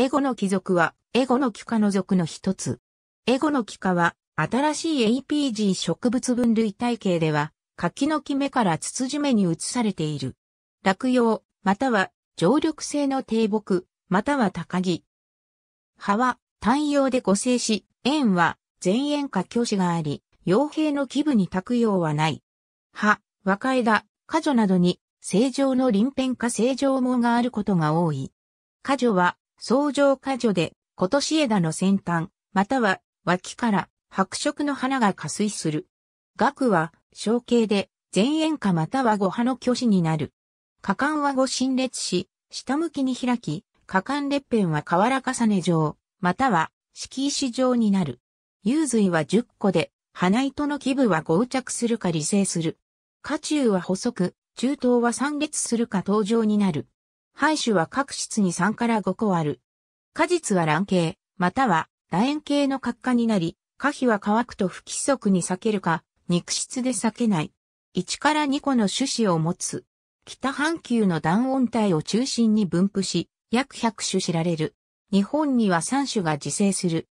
エゴの貴族は、エゴのキ科の属の一つ。エゴのキ科は、新しい APG 植物分類体系では、柿の木目から筒締めに移されている。落葉、または、常緑性の低木、または高木。葉は、単葉で固性し、円は、前円か教師があり、傭兵の基部に託用はない。葉、若枝、果女などに、正常の臨辺か正常網があることが多い。果女は、相乗果樹で、今年枝の先端、または脇から白色の花が加水する。額は小径で前円下または五葉の巨子になる。果敢は五新列し、下向きに開き、果敢列片は瓦重ね状、または敷石状になる。幽髄は十個で、花糸の基部は合着するか理性する。下中は細く、中東は三裂するか登場になる。胚種は各室に3から5個ある。果実は卵形、または楕円形の角化になり、果皮は乾くと不規則に裂けるか、肉質で裂けない。1から2個の種子を持つ。北半球の断温帯を中心に分布し、約100種知られる。日本には3種が自生する。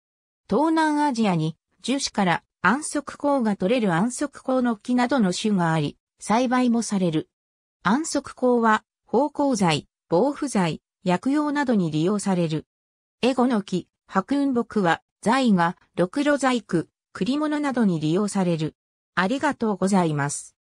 東南アジアに、樹種から安息香が取れる安息香の木などの種があり、栽培もされる。安息香は、芳香剤、防腐剤、薬用などに利用される。エゴの木、白雲木は、材が、ろくろ細工、栗物などに利用される。ありがとうございます。